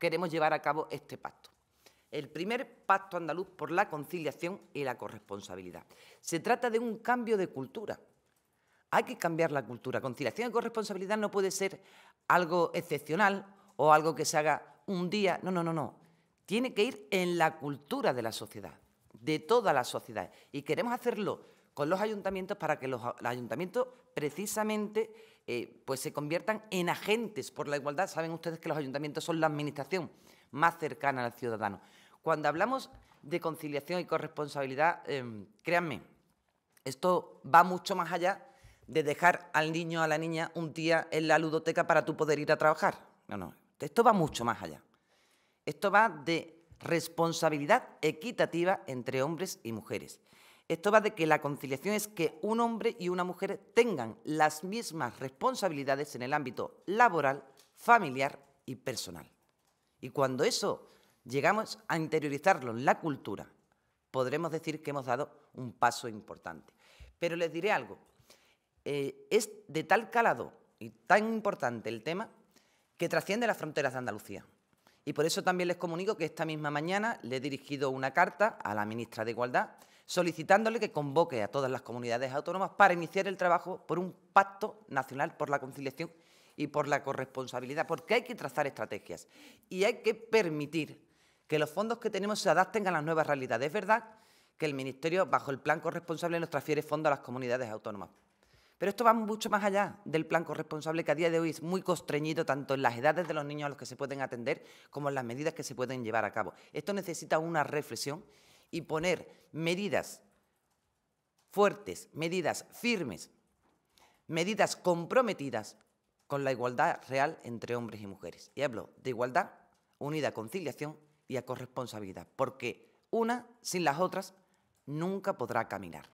queremos llevar a cabo este pacto. El primer pacto andaluz por la conciliación y la corresponsabilidad. Se trata de un cambio de cultura. Hay que cambiar la cultura. Conciliación y corresponsabilidad no puede ser algo excepcional o algo que se haga un día. No, no, no, no. Tiene que ir en la cultura de la sociedad, de toda la sociedad. Y queremos hacerlo con los ayuntamientos para que los, ayuntamientos precisamente eh, pues se conviertan en agentes por la igualdad. Saben ustedes que los ayuntamientos son la administración más cercana al ciudadano. Cuando hablamos de conciliación y corresponsabilidad, eh, créanme, esto va mucho más allá de dejar al niño a la niña un día en la ludoteca para tú poder ir a trabajar. No, no, esto va mucho más allá. Esto va de responsabilidad equitativa entre hombres y mujeres. Esto va de que la conciliación es que un hombre y una mujer tengan las mismas responsabilidades en el ámbito laboral, familiar y personal. Y cuando eso llegamos a interiorizarlo en la cultura, podremos decir que hemos dado un paso importante. Pero les diré algo, eh, es de tal calado y tan importante el tema que trasciende las fronteras de Andalucía. Y por eso también les comunico que esta misma mañana le he dirigido una carta a la ministra de Igualdad solicitándole que convoque a todas las comunidades autónomas para iniciar el trabajo por un pacto nacional por la conciliación y por la corresponsabilidad, porque hay que trazar estrategias y hay que permitir que los fondos que tenemos se adapten a las nuevas realidades. Es verdad que el Ministerio, bajo el plan corresponsable, nos transfiere fondos a las comunidades autónomas. Pero esto va mucho más allá del plan corresponsable que a día de hoy es muy constreñido tanto en las edades de los niños a los que se pueden atender como en las medidas que se pueden llevar a cabo. Esto necesita una reflexión y poner medidas fuertes, medidas firmes, medidas comprometidas con la igualdad real entre hombres y mujeres. Y hablo de igualdad unida a conciliación y a corresponsabilidad, porque una sin las otras nunca podrá caminar.